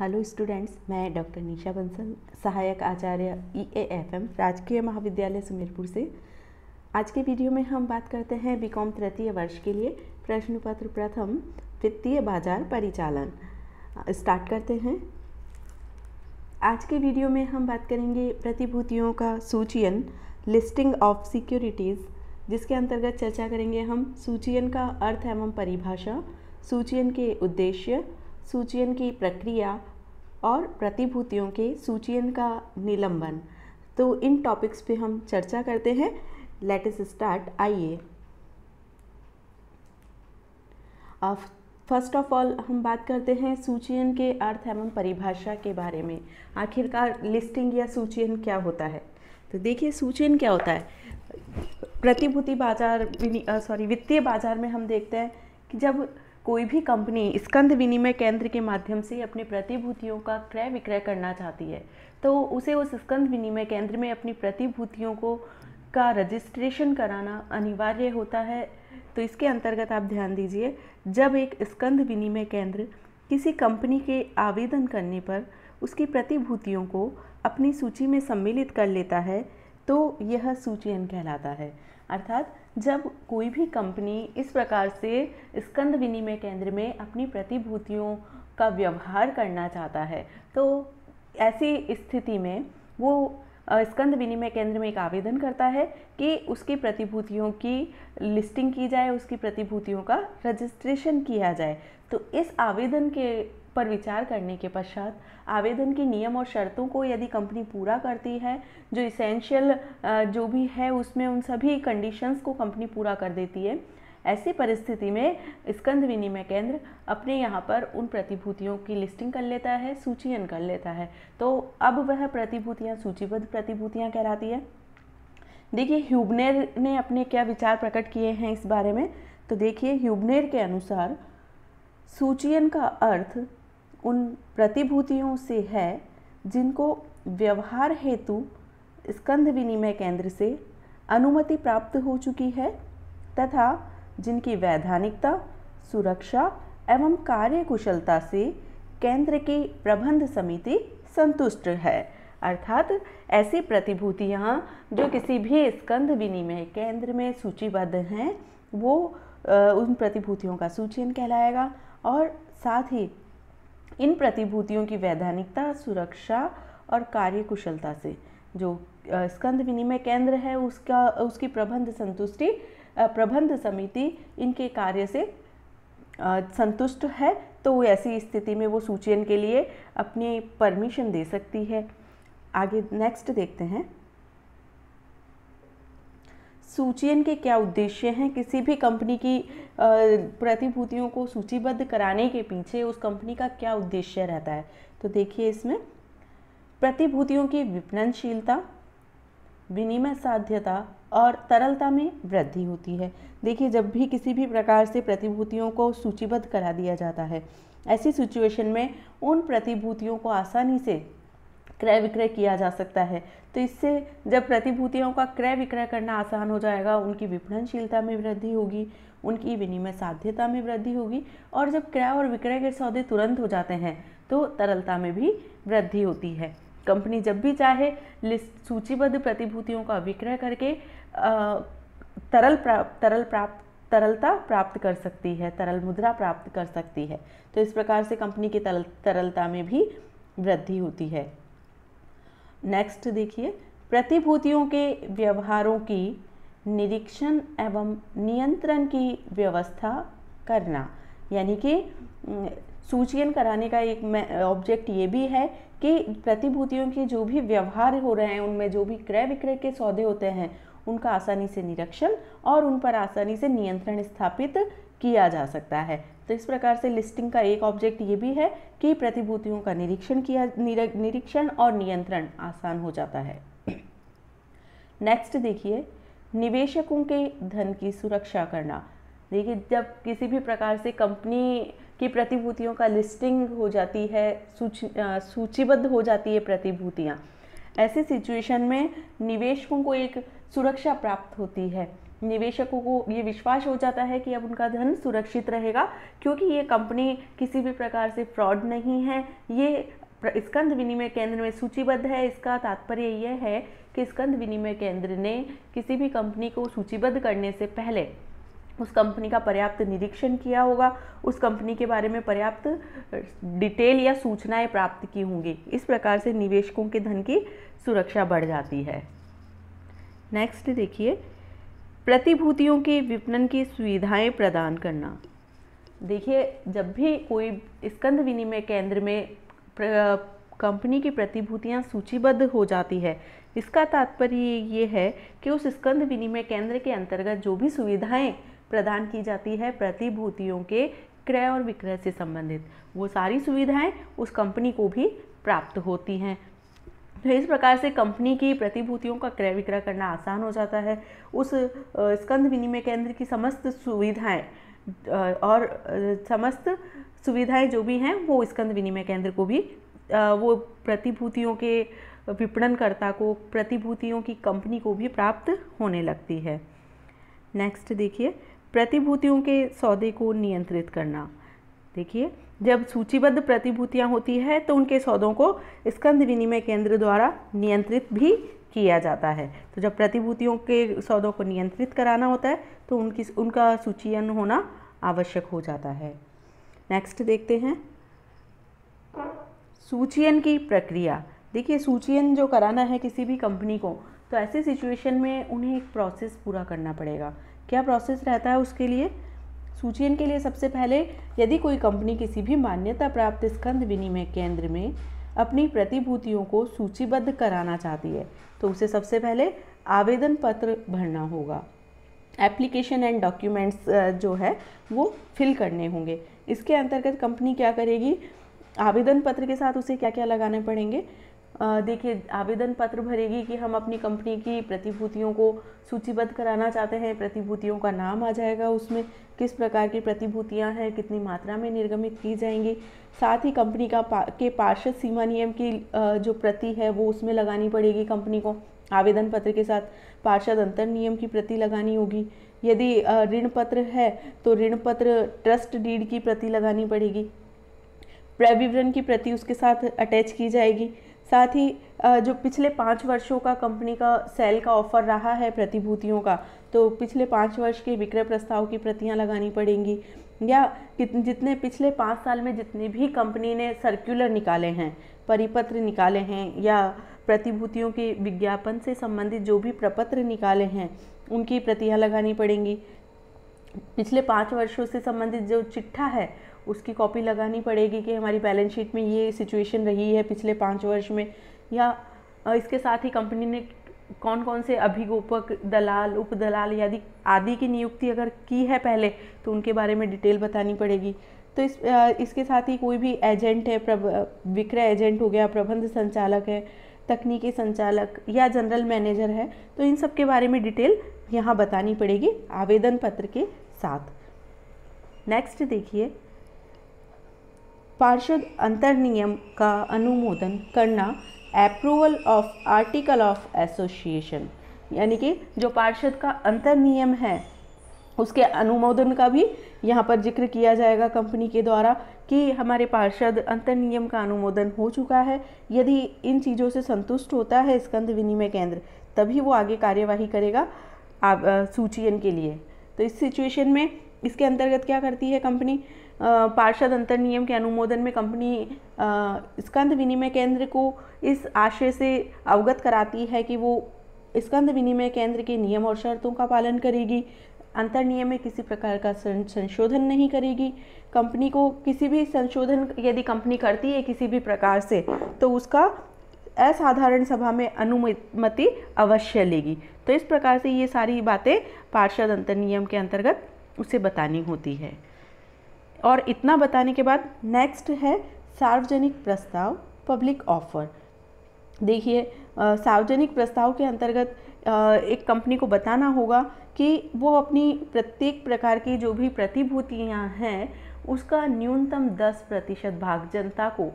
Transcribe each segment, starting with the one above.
hello students मैं doctor Nisha Bansal सहायक आचार्य ई ए एफ एम राजकीय महाविद्यालय सुमेरपुर से आज के वीडियो में हम बात करते हैं बीकॉम तृतीय वर्ष के लिए प्रश्न पत्र प्रथम वित्तीय बाजार परिचालन स्टार्ट करते हैं आज के वीडियो में हम बात करेंगे प्रतिभूतियों का सूचियन लिस्टिंग ऑफ सिक्योरिटीज़ जिसके अंतर्गत चर्चा करेंगे हम सूचियन का अर्थ एवं परिभाषा सूचियन के उद्देश्य सूचियन की प्रक्रिया और प्रतिभूतियों के सूचियन का निलंबन तो इन टॉपिक्स पे हम चर्चा करते हैं लेट इस स्टार्ट आइए फर्स्ट ऑफ ऑल हम बात करते हैं सूचियन के अर्थ एवं परिभाषा के बारे में आखिरकार लिस्टिंग या सूचियन क्या होता है तो देखिए सूचियन क्या होता है प्रतिभूति बाजार सॉरी uh, वित्तीय बाजार में हम देखते हैं कि जब कोई भी कंपनी स्कंद विनिमय केंद्र के माध्यम से अपनी प्रतिभूतियों का क्रय विक्रय करना चाहती है तो उसे उस स्कंद विनिमय केंद्र में अपनी प्रतिभूतियों को का रजिस्ट्रेशन कराना अनिवार्य होता है तो इसके अंतर्गत आप ध्यान दीजिए जब एक स्कंद विनिमय केंद्र किसी कंपनी के आवेदन करने पर उसकी प्रतिभूतियों को अपनी सूची में सम्मिलित कर लेता है तो यह सूचीन कहलाता है अर्थात जब कोई भी कंपनी इस प्रकार से स्कंद विनिमय केंद्र में अपनी प्रतिभूतियों का व्यवहार करना चाहता है तो ऐसी स्थिति में वो स्कंद विनिमय केंद्र में एक आवेदन करता है कि उसकी प्रतिभूतियों की लिस्टिंग की जाए उसकी प्रतिभूतियों का रजिस्ट्रेशन किया जाए तो इस आवेदन के पर विचार करने के पश्चात आवेदन के नियम और शर्तों को यदि कंपनी पूरा करती है जो इसेंशियल जो भी है उसमें उन सभी कंडीशंस को कंपनी पूरा कर देती है ऐसी परिस्थिति में स्कंद विनिमय केंद्र अपने यहाँ पर उन प्रतिभूतियों की लिस्टिंग कर लेता है सूचीयन कर लेता है तो अब वह प्रतिभूतियाँ सूचीबद्ध प्रतिभूतियाँ कहलाती है देखिए ह्यूबनेर ने अपने क्या विचार प्रकट किए हैं इस बारे में तो देखिए ह्यूबनेर के अनुसार सूचीयन का अर्थ उन प्रतिभूतियों से है जिनको व्यवहार हेतु स्कंध विनिमय केंद्र से अनुमति प्राप्त हो चुकी है तथा जिनकी वैधानिकता सुरक्षा एवं कार्यकुशलता से केंद्र की प्रबंध समिति संतुष्ट है अर्थात ऐसी प्रतिभूतियाँ जो किसी भी स्कंध विनिमय केंद्र में सूचीबद्ध हैं वो उन प्रतिभूतियों का सूचीन कहलाएगा और साथ ही इन प्रतिभूतियों की वैधानिकता सुरक्षा और कार्यकुशलता से जो स्कंद विनिमय केंद्र है उसका उसकी प्रबंध संतुष्टि प्रबंध समिति इनके कार्य से संतुष्ट है तो ऐसी स्थिति में वो सूचन के लिए अपनी परमिशन दे सकती है आगे नेक्स्ट देखते हैं सूचियन के क्या उद्देश्य हैं किसी भी कंपनी की प्रतिभूतियों को सूचीबद्ध कराने के पीछे उस कंपनी का क्या उद्देश्य रहता है तो देखिए इसमें प्रतिभूतियों की विपणनशीलता विनिमय साध्यता और तरलता में वृद्धि होती है देखिए जब भी किसी भी प्रकार से प्रतिभूतियों को सूचीबद्ध करा दिया जाता है ऐसी सिचुएशन में उन प्रतिभूतियों को आसानी से क्रय विक्रय किया जा सकता है तो इससे जब प्रतिभूतियों का क्रय विक्रय करना आसान हो जाएगा उनकी विपणनशीलता में वृद्धि होगी उनकी विनिमय साध्यता में वृद्धि होगी और जब क्रय और विक्रय के सौदे तुरंत हो जाते हैं तो तरलता में भी वृद्धि होती है कंपनी जब भी चाहे लिस्ट सूचीबद्ध प्रतिभूतियों का विक्रय करके तरल प्राप्त तरल प्राप्त तरलता प्राप्त कर सकती है तरल मुद्रा प्राप्त कर सकती है तो इस प्रकार से कंपनी की तरल तरलता में भी वृद्धि होती है नेक्स्ट देखिए प्रतिभूतियों के व्यवहारों की निरीक्षण एवं नियंत्रण की व्यवस्था करना यानी कि सूचीन कराने का एक ऑब्जेक्ट ये भी है कि प्रतिभूतियों के जो भी व्यवहार हो रहे हैं उनमें जो भी क्रय विक्रय के सौदे होते हैं उनका आसानी से निरीक्षण और उन पर आसानी से नियंत्रण स्थापित किया जा सकता है तो इस प्रकार से लिस्टिंग का एक ऑब्जेक्ट ये भी है कि प्रतिभूतियों का निरीक्षण किया निरीक्षण और नियंत्रण आसान हो जाता है नेक्स्ट देखिए निवेशकों के धन की सुरक्षा करना देखिए जब किसी भी प्रकार से कंपनी की प्रतिभूतियों का लिस्टिंग हो जाती है सूचीबद्ध हो जाती है प्रतिभूतियाँ ऐसी सिचुएशन में निवेशकों को एक सुरक्षा प्राप्त होती है निवेशकों को ये विश्वास हो जाता है कि अब उनका धन सुरक्षित रहेगा क्योंकि ये कंपनी किसी भी प्रकार से फ्रॉड नहीं है ये स्कंद विनिमय केंद्र में सूचीबद्ध है इसका तात्पर्य यह है कि स्कंद विनिमय केंद्र ने किसी भी कंपनी को सूचीबद्ध करने से पहले उस कंपनी का पर्याप्त निरीक्षण किया होगा उस कंपनी के बारे में पर्याप्त डिटेल या सूचनाएं प्राप्त की होंगी इस प्रकार से निवेशकों के धन की सुरक्षा बढ़ जाती है नेक्स्ट देखिए प्रतिभूतियों के विपणन की सुविधाएं प्रदान करना देखिए जब भी कोई स्कंद विनिमय केंद्र में कंपनी की प्रतिभूतियां सूचीबद्ध हो जाती है इसका तात्पर्य ये है कि उस स्कंद विनिमय केंद्र के अंतर्गत जो भी सुविधाएं प्रदान की जाती है प्रतिभूतियों के क्रय और विक्रय से संबंधित वो सारी सुविधाएं उस कंपनी को भी प्राप्त होती हैं तो इस प्रकार से कंपनी की प्रतिभूतियों का क्रय विक्रय करना आसान हो जाता है उस स्कंद विनिमय केंद्र की समस्त सुविधाएं और समस्त सुविधाएं जो भी हैं वो स्कंद विनिमय केंद्र को भी वो प्रतिभूतियों के विपणनकर्ता को प्रतिभूतियों की कंपनी को भी प्राप्त होने लगती है नेक्स्ट देखिए प्रतिभूतियों के सौदे को नियंत्रित करना देखिए जब सूचीबद्ध प्रतिभूतियां होती है तो उनके सौदों को स्कंद विनिमय केंद्र द्वारा नियंत्रित भी किया जाता है तो जब प्रतिभूतियों के सौदों को नियंत्रित कराना होता है तो उनकी उनका सूचीयन होना आवश्यक हो जाता है नेक्स्ट देखते हैं सूचीयन की प्रक्रिया देखिए सूचीयन जो कराना है किसी भी कंपनी को तो ऐसे सिचुएशन में उन्हें एक प्रोसेस पूरा करना पड़ेगा क्या प्रोसेस रहता है उसके लिए सूचीन के लिए सबसे पहले यदि कोई कंपनी किसी भी मान्यता प्राप्त स्कंद विनिमय केंद्र में अपनी प्रतिभूतियों को सूचीबद्ध कराना चाहती है तो उसे सबसे पहले आवेदन पत्र भरना होगा एप्लीकेशन एंड डॉक्यूमेंट्स जो है वो फिल करने होंगे इसके अंतर्गत कंपनी क्या करेगी आवेदन पत्र के साथ उसे क्या क्या लगाने पड़ेंगे देखिए आवेदन पत्र भरेगी कि हम अपनी कंपनी की प्रतिभूतियों को सूचीबद्ध कराना चाहते हैं प्रतिभूतियों का नाम आ जाएगा उसमें किस प्रकार की प्रतिभूतियां हैं कितनी मात्रा में निर्गमित की जाएंगी साथ ही कंपनी का पा, के पार्षद सीमा नियम की जो प्रति है वो उसमें लगानी पड़ेगी कंपनी को आवेदन पत्र के साथ पार्षद अंतर नियम की प्रति लगानी होगी यदि ऋण पत्र है तो ऋण पत्र ट्रस्ट डीड की प्रति लगानी पड़ेगी प्रविवरण की प्रति उसके साथ अटैच की जाएगी साथ ही जो पिछले पाँच वर्षों का कंपनी का सेल का ऑफर रहा है प्रतिभूतियों का तो पिछले पाँच वर्ष के विक्रय प्रस्ताव की प्रतियां लगानी पड़ेंगी या जितने पिछले पाँच साल में जितने भी कंपनी ने सर्कुलर निकाले हैं परिपत्र निकाले हैं या प्रतिभूतियों के विज्ञापन से संबंधित जो भी प्रपत्र निकाले हैं उनकी प्रतियां लगानी पड़ेंगी पिछले पाँच वर्षों से संबंधित जो चिट्ठा है उसकी कॉपी लगानी पड़ेगी कि हमारी बैलेंस शीट में ये सिचुएशन रही है पिछले पाँच वर्ष में या इसके साथ ही कंपनी ने कौन कौन से अभिगोपक दलाल उप दलाल आदि आदि की नियुक्ति अगर की है पहले तो उनके बारे में डिटेल बतानी पड़ेगी तो इस इसके साथ ही कोई भी एजेंट है विक्रय एजेंट हो गया प्रबंध संचालक है तकनीकी संचालक या जनरल मैनेजर है तो इन सब के बारे में डिटेल यहाँ बतानी पड़ेगी आवेदन पत्र के साथ नेक्स्ट देखिए पार्षद अंतरनियम का अनुमोदन करना approval of article of association यानी कि जो पार्षद का अंतरनियम है उसके अनुमोदन का भी यहाँ पर जिक्र किया जाएगा कंपनी के द्वारा कि हमारे पार्षद अंतरनियम का अनुमोदन हो चुका है यदि इन चीज़ों से संतुष्ट होता है स्कंद विनिमय केंद्र तभी वो आगे कार्यवाही करेगा सूचीयन के लिए तो इस सिचुएशन में इसके अंतर्गत क्या करती है कंपनी पार्षद अंतर नियम के अनुमोदन में कंपनी स्कंद विनिमय केंद्र को इस आशय से अवगत कराती है कि वो स्कंद विनिमय केंद्र के नियम और शर्तों का पालन करेगी अंतर नियम में किसी प्रकार का संशोधन नहीं करेगी कंपनी को किसी भी संशोधन यदि कंपनी करती है किसी भी प्रकार से तो उसका असाधारण सभा में अनुमति अवश्य लेगी तो इस प्रकार से ये सारी बातें पार्षद अंतर नियम के अंतर्गत उसे बतानी होती है और इतना बताने के बाद नेक्स्ट है सार्वजनिक प्रस्ताव पब्लिक ऑफर देखिए सार्वजनिक प्रस्ताव के अंतर्गत एक कंपनी को बताना होगा कि वो अपनी प्रत्येक प्रकार की जो भी प्रतिभूतियां हैं उसका न्यूनतम 10 प्रतिशत भाग जनता को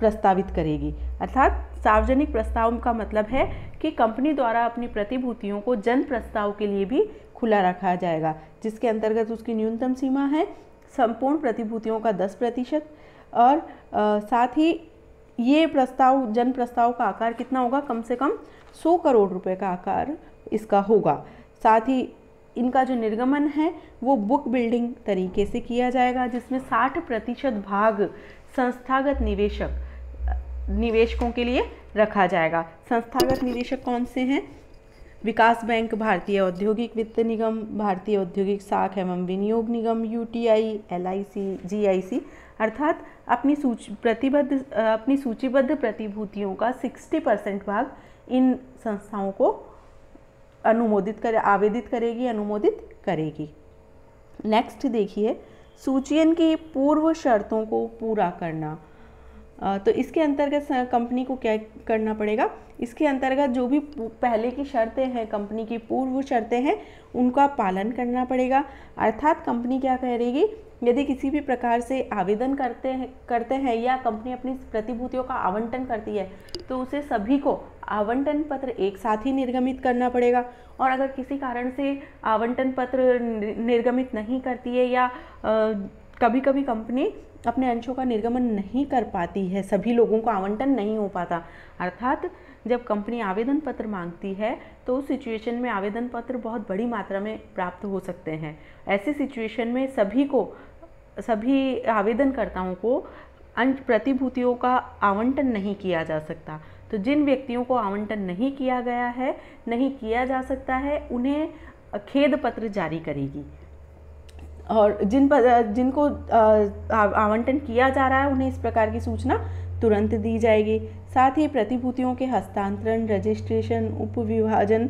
प्रस्तावित करेगी अर्थात सार्वजनिक प्रस्ताव का मतलब है कि कंपनी द्वारा अपनी प्रतिभूतियों को जन प्रस्ताव के लिए भी खुला रखा जाएगा जिसके अंतर्गत उसकी न्यूनतम सीमा है संपूर्ण प्रतिभूतियों का 10 प्रतिशत और आ, साथ ही ये प्रस्ताव जन प्रस्ताव का आकार कितना होगा कम से कम 100 करोड़ रुपए का आकार इसका होगा साथ ही इनका जो निर्गमन है वो बुक बिल्डिंग तरीके से किया जाएगा जिसमें 60 प्रतिशत भाग संस्थागत निवेशक निवेशकों के लिए रखा जाएगा संस्थागत निवेशक कौन से हैं विकास बैंक भारतीय औद्योगिक वित्त निगम भारतीय औद्योगिक साख एवं विनियोग निगम U T I L I C G I C अर्थात अपनी सूच प्रतिबद्ध अपनी सूचीबद्ध प्रतिभूतियों का 60 परसेंट भाग इन संस्थाओं को अनुमोदित करे आवेदित करेगी अनुमोदित करेगी नेक्स्ट देखिए सूचियन की पूर्व शर्तों को पूरा करना तो इसके अंतर्गत कंपनी को क्या करना पड़ेगा इसके अंतर्गत जो भी पहले की शर्तें हैं कंपनी की पूर्व शर्तें हैं उनका पालन करना पड़ेगा अर्थात कंपनी क्या करेगी यदि किसी भी प्रकार से आवेदन करते हैं करते हैं या कंपनी अपनी प्रतिभूतियों का आवंटन करती है तो उसे सभी को आवंटन पत्र एक साथ ही निर्गमित करना पड़ेगा और अगर किसी कारण से आवंटन पत्र निर्गमित नहीं करती है या कभी कभी कंपनी अपने अंशों का निर्गमन नहीं कर पाती है सभी लोगों को आवंटन नहीं हो पाता अर्थात जब कंपनी आवेदन पत्र मांगती है तो उस सिचुएशन में आवेदन पत्र बहुत बड़ी मात्रा में प्राप्त हो सकते हैं ऐसे सिचुएशन में सभी को सभी आवेदनकर्ताओं को अंश प्रतिभूतियों का आवंटन नहीं किया जा सकता तो जिन व्यक्तियों को आवंटन नहीं किया गया है नहीं किया जा सकता है उन्हें खेद पत्र जारी करेगी और जिन पर जिनको आवंटन किया जा रहा है उन्हें इस प्रकार की सूचना तुरंत दी जाएगी साथ ही प्रतिभूतियों के हस्तांतरण रजिस्ट्रेशन उपविभाजन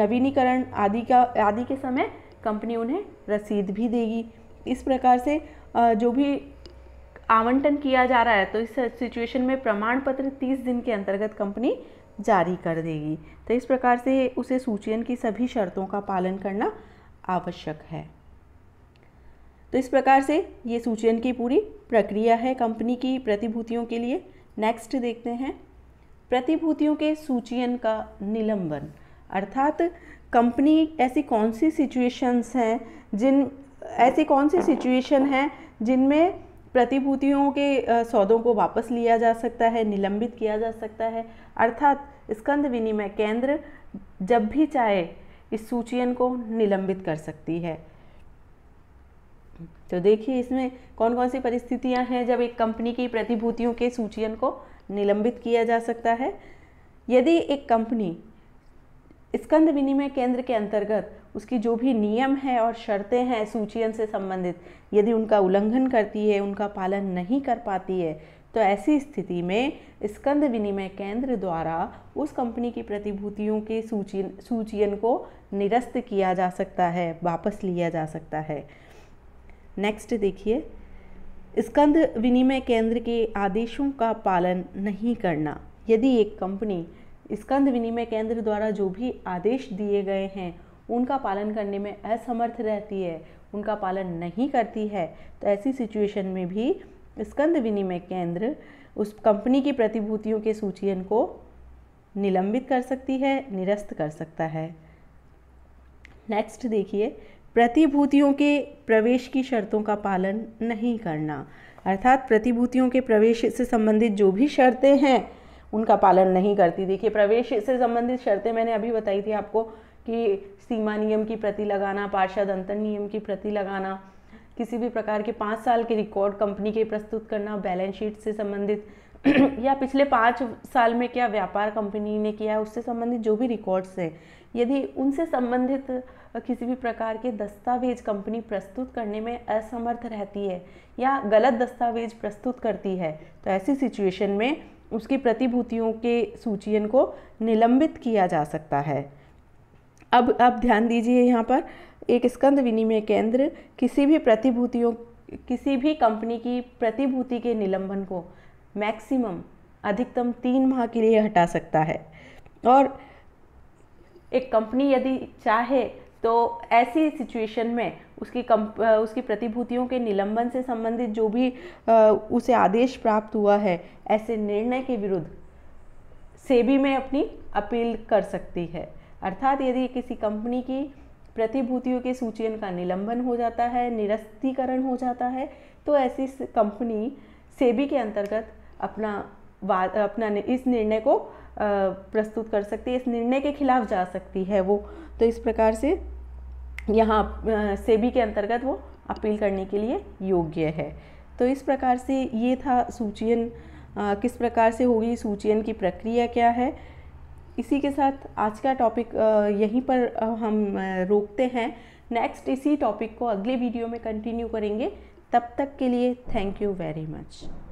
नवीनीकरण आदि का आदि के समय कंपनी उन्हें रसीद भी देगी इस प्रकार से जो भी आवंटन किया जा रहा है तो इस सिचुएशन में प्रमाण पत्र तीस दिन के अंतर्गत कंपनी जारी कर देगी तो इस प्रकार से उसे सूचियन की सभी शर्तों का पालन करना आवश्यक है तो इस प्रकार से ये सूचन की पूरी प्रक्रिया है कंपनी की प्रतिभूतियों के लिए नेक्स्ट देखते हैं प्रतिभूतियों के सूचियन का निलंबन अर्थात कंपनी ऐसी कौन सी सिचुएशंस हैं जिन ऐसी कौन सी सिचुएशन हैं जिनमें प्रतिभूतियों के सौदों को वापस लिया जा सकता है निलंबित किया जा सकता है अर्थात स्कंद विनिमय केंद्र जब भी चाहे इस सूचियन को निलंबित कर सकती है तो देखिए इसमें कौन कौन सी परिस्थितियां हैं जब एक कंपनी की प्रतिभूतियों के सूचियन को निलंबित किया जा सकता है यदि एक कंपनी स्कंद विनिमय केंद्र के अंतर्गत उसकी जो भी नियम है और शर्तें हैं सूचियन से संबंधित यदि उनका उल्लंघन करती है उनका पालन नहीं कर पाती है तो ऐसी स्थिति में स्कंद विनिमय केंद्र द्वारा उस कंपनी की प्रतिभूतियों के सूची सूचीन को निरस्त किया जा सकता है वापस लिया जा सकता है नेक्स्ट देखिए स्कंद विनिमय केंद्र के आदेशों का पालन नहीं करना यदि एक कंपनी स्कंद विनिमय केंद्र द्वारा जो भी आदेश दिए गए हैं उनका पालन करने में असमर्थ रहती है उनका पालन नहीं करती है तो ऐसी सिचुएशन में भी स्कंद विनिमय केंद्र उस कंपनी की प्रतिभूतियों के सूचियन को निलंबित कर सकती है निरस्त कर सकता है नेक्स्ट देखिए प्रतिभूतियों के प्रवेश की शर्तों का पालन नहीं करना अर्थात प्रतिभूतियों के प्रवेश से संबंधित जो भी शर्तें हैं उनका पालन नहीं करती देखिए प्रवेश से संबंधित शर्तें मैंने अभी बताई थी आपको कि सीमा नियम की प्रति लगाना पार्षद अंतर नियम की प्रति लगाना किसी भी प्रकार के पाँच साल के रिकॉर्ड कंपनी के प्रस्तुत करना बैलेंस शीट से संबंधित या पिछले पाँच साल में क्या व्यापार कंपनी ने किया है उससे संबंधित जो भी रिकॉर्ड्स हैं यदि उनसे संबंधित किसी भी प्रकार के दस्तावेज कंपनी प्रस्तुत करने में असमर्थ रहती है या गलत दस्तावेज प्रस्तुत करती है तो ऐसी सिचुएशन में उसकी प्रतिभूतियों के सूचियन को निलंबित किया जा सकता है अब अब ध्यान दीजिए यहाँ पर एक स्कंद विनिमय केंद्र किसी भी प्रतिभूतियों किसी भी कंपनी की प्रतिभूति के निलंबन को मैक्सिमम अधिकतम तीन माह के लिए हटा सकता है और एक कंपनी यदि चाहे तो ऐसी सिचुएशन में उसकी कम उसकी प्रतिभूतियों के निलंबन से संबंधित जो भी उसे आदेश प्राप्त हुआ है ऐसे निर्णय के विरुद्ध सेबी में अपनी अपील कर सकती है अर्थात यदि किसी कंपनी की प्रतिभूतियों के सूचियन का निलंबन हो जाता है निरस्तीकरण हो जाता है तो ऐसी कंपनी सेबी के अंतर्गत अपना अपना इस निर्णय को प्रस्तुत कर सकती है इस निर्णय के खिलाफ जा सकती है वो तो इस प्रकार से यहाँ सेबी के अंतर्गत वो अपील करने के लिए योग्य है तो इस प्रकार से ये था सूचियन किस प्रकार से होगी सूचियन की प्रक्रिया क्या है इसी के साथ आज का टॉपिक यहीं पर हम रोकते हैं नेक्स्ट इसी टॉपिक को अगले वीडियो में कंटिन्यू करेंगे तब तक के लिए थैंक यू वेरी मच